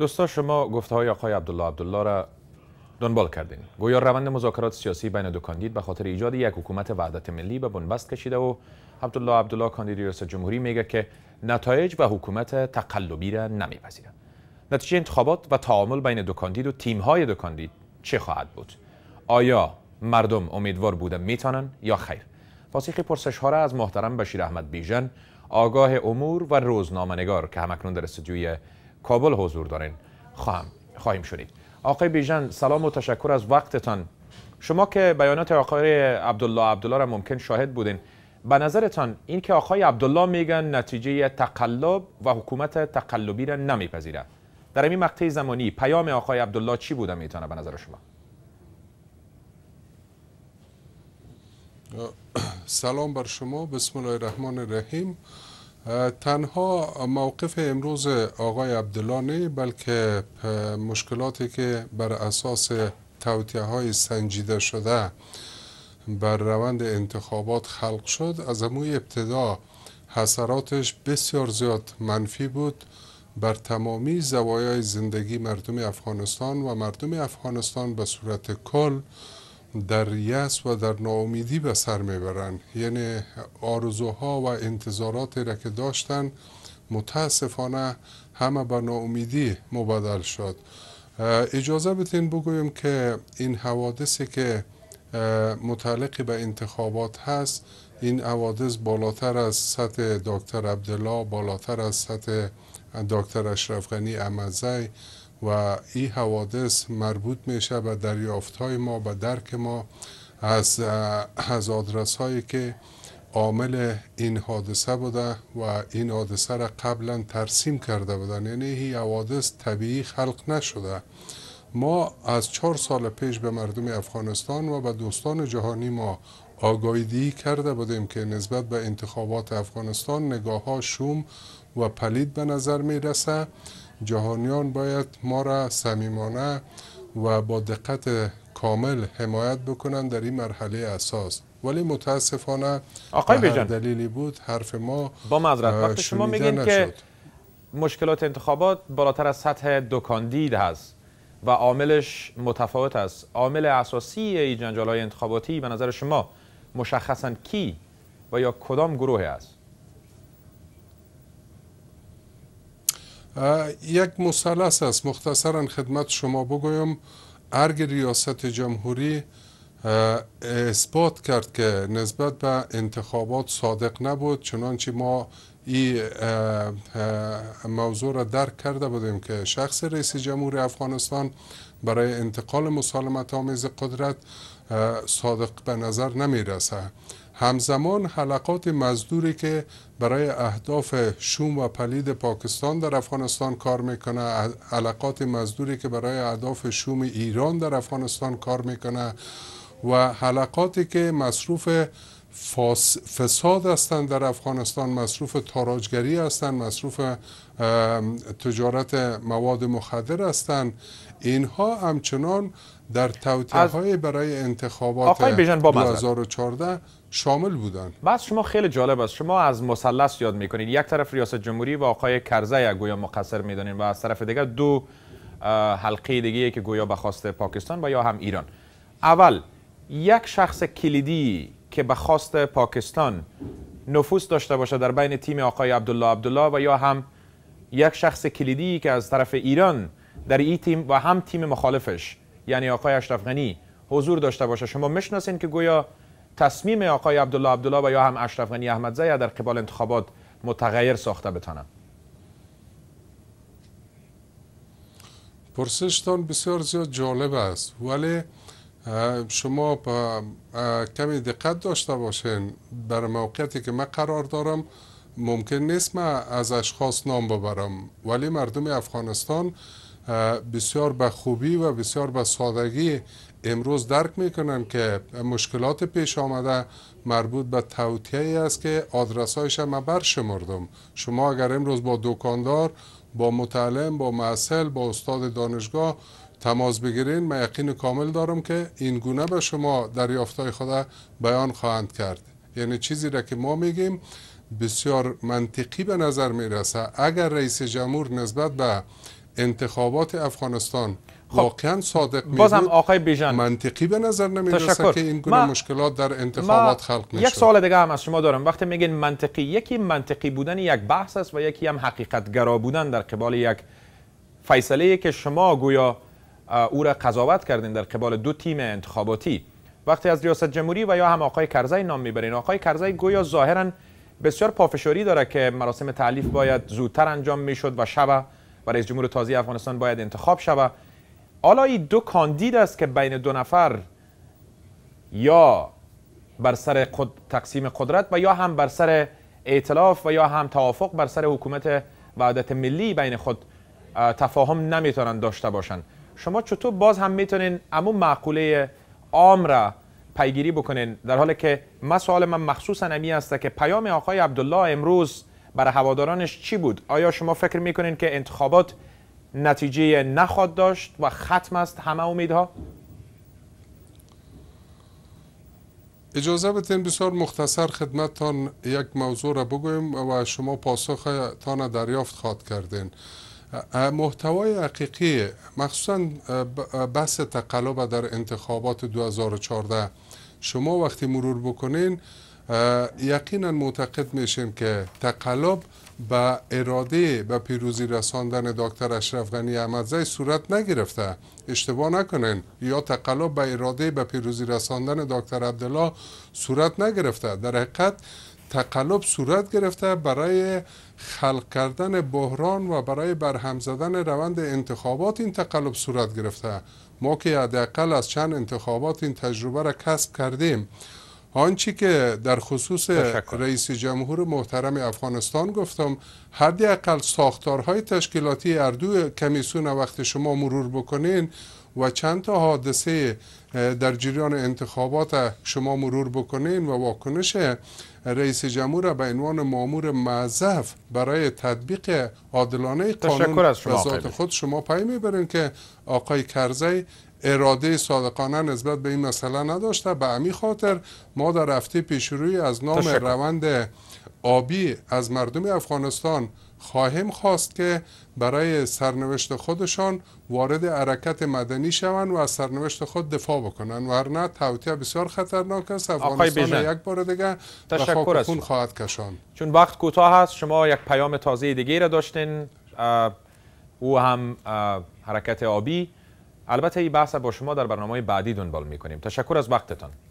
دوستا شما گفته های آقای عبدالله عبدالله را دنبال کردین گویا روند مذاکرات سیاسی بین دو کاندید به خاطر ایجاد یک حکومت وحدت ملی به بنبست کشیده و عبدالله عبدالله کاندید ریاست جمهوری میگه که نتایج و حکومت تقلبی را نمیپذیرند نتیجه انتخابات و تعامل بین دو کاندید و تیم های دو کاندید چه خواهد بود آیا مردم امیدوار بوده میتانن یا خیر پاسخ پرسش ها را از محترم بشیر احمد بیژن آگاه امور و روزنامه‌نگار که همکنون در استودیوی کابل حضور دارین خواهم خواهیم شنید آقای بیژن سلام و تشکر از وقتتان شما که بیانات آقای عبدالله عبدالله را ممکن شاهد بودین به نظرتان این که آقای عبدالله میگن نتیجه تقلب و حکومت تقلبی را نمیپذیره در این مقطع زمانی پیام آقای عبدالله چی بوده میتونه به نظر شما سلام بر شما بسم الله الرحمن الرحیم تنها موقف امروز آقای عبدالله نه بلکه مشکلاتی که بر اساس توتیه های سنجیده شده بر روند انتخابات خلق شد از اموی ابتدا حسراتش بسیار زیاد منفی بود بر تمامی زوایای زندگی مردم افغانستان و مردم افغانستان به صورت کل در و در ناامیدی به سر میبرن یعنی آرزوها و انتظاراتی را که داشتن متاسفانه همه به ناامیدی مبدل شد اجازه بتین بگویم که این حوادثی که متعلق به انتخابات هست این حوادث بالاتر از سطح دکتر عبدالله بالاتر از سطح دکتر اشرف غنی و این حوادث مربوط میشه به دریافت های ما به درک ما از, از آدرس هایی که عامل این حادثه بوده و این حادثه را قبلا ترسیم کرده بودن یعنی این حوادث طبیعی خلق نشده ما از چهار سال پیش به مردم افغانستان و به دوستان جهانی ما آگاهی کرده بودیم که نسبت به انتخابات افغانستان نگاه ها شوم و پلید به نظر می رسه جهانیان باید ما را صمیمانه و با دقت کامل حمایت بکنند در این مرحله اساس ولی متاسفانه آقای بیجان دلیلی بود حرف ما با معذرت وقت شما میگین که مشکلات انتخابات بالاتر از سطح دکاندید هست و عاملش متفاوت است عامل اساسی این جنجال های انتخاباتی به نظر شما مشخصا کی و یا کدام گروه است یک مثلث است مختصرا خدمت شما بگویم ارگ ریاست جمهوری اثبات کرد که نسبت به انتخابات صادق نبود چنانچه ما این موضوع را درک کرده بودیم که شخص رئیس جمهور افغانستان برای انتقال مسالمت آمیز قدرت صادق به نظر نمی رسه همزمان حلقات مزدوری که برای اهداف شوم و پلید پاکستان در افغانستان کار میکنه حلقات مزدوری که برای اهداف شوم ایران در افغانستان کار میکنه و حلقاتی که مصروف فساد هستند در افغانستان مصروف تاراجگری هستند مصروف تجارت مواد مخدر هستند اینها همچنان در توطئه های برای انتخابات 2014 شامل بودن بس شما خیلی جالب است شما از مثلث یاد میکنید یک طرف ریاست جمهوری و آقای یک گویا مقصر میدانید و از طرف دیگر دو حلقه دیگه که گویا بخواست پاکستان و یا هم ایران اول یک شخص کلیدی که به خواست پاکستان نفوذ داشته باشه در بین تیم آقای عبدالله عبدالله و یا هم یک شخص کلیدی که از طرف ایران در این تیم و هم تیم مخالفش یعنی آقای اشرف غنی حضور داشته باشه شما میشناسین که گویا تصمیم آقای عبدالله عبدالله و یا هم اشرف غنی زای در قبال انتخابات متغیر ساخته بتانم پرسشتان بسیار زیاد جالب است ولی شما با کمی دقت داشته باشین در موقعیتی که من قرار دارم ممکن نیست من از اشخاص نام ببرم ولی مردم افغانستان بسیار به خوبی و بسیار به سادگی امروز درک میکنن که مشکلات پیش آمده مربوط به توتیه ای است که آدرسایش ما برشمردم شما اگر امروز با دکاندار با متعلم با معسل با استاد دانشگاه تماس بگیرین من یقین کامل دارم که این گونه به شما دریافتهای خود بیان خواهند کرد یعنی چیزی را که ما میگیم بسیار منطقی به نظر میرسه اگر رئیس جمهور نسبت به انتخابات افغانستان خب واقعا صادق می بازم آقای بیژن منطقی به نظر نمی که این گونه مشکلات در انتخابات خلق میشه یک سوال دیگه هم از شما دارم وقتی میگین منطقی یکی منطقی بودن یک بحث است و یکی هم حقیقت گرا بودن در قبال یک فیصله که شما گویا او را قضاوت کردین در قبال دو تیم انتخاباتی وقتی از ریاست جمهوری و یا هم آقای کرزی نام میبرین آقای کرزی گویا ظاهرا بسیار پافشاری داره که مراسم تعلیف باید زودتر انجام میشد و شب و رئیس جمهور تازی افغانستان باید انتخاب شود حالا این دو کاندید است که بین دو نفر یا بر سر قد... تقسیم قدرت و یا هم بر سر ائتلاف و یا هم توافق بر سر حکومت وحدت ملی بین خود تفاهم نمیتونن داشته باشن شما چطور باز هم میتونین امون معقوله عام را پیگیری بکنین در حالی که مسئله من مخصوصا امی است که پیام آقای عبدالله امروز برای هوادارانش چی بود آیا شما فکر میکنین که انتخابات نتیجه نخواد داشت و ختم است همه امیدها اجازه بدین بسیار مختصر خدمتتان یک موضوع را بگویم و شما پاسخ تان دریافت خواد کردین محتوای حقیقی مخصوصا بحث تقلب در انتخابات 2014 شما وقتی مرور بکنین یقینا معتقد میشیم که تقلب به اراده به پیروزی رساندن دکتر اشرف غنی احمدزی صورت نگرفته اشتباه نکنین یا تقلب به اراده به پیروزی رساندن دکتر عبدالله صورت نگرفته در حقیقت تقلب صورت گرفته برای خلق کردن بحران و برای برهم زدن روند انتخابات این تقلب صورت گرفته ما که حداقل از چند انتخابات این تجربه را کسب کردیم آنچه که در خصوص رئیس جمهور محترم افغانستان گفتم حداقل ساختارهای تشکیلاتی اردو کمیسون وقت شما مرور بکنین و چند تا حادثه در جریان انتخابات شما مرور بکنین و واکنش رئیس جمهور به عنوان مامور معذف برای تطبیق عادلانه قانون از ذات خود شما پی میبرین که آقای کرزی اراده صادقانه نسبت به این مسئله نداشته به امی خاطر ما در رفته پیشروی از نام تشکر. روند آبی از مردم افغانستان خواهیم خواست که برای سرنوشت خودشان وارد حرکت مدنی شوند و از سرنوشت خود دفاع بکنند ورنه توتیه بسیار خطرناک است افغانستان یک بار دیگه تشکر خون خواهد کشان چون وقت کوتاه هست شما یک پیام تازه دیگه را داشتین او هم حرکت آبی البته این بحث با شما در برنامه بعدی دنبال میکنیم تشکر از وقتتان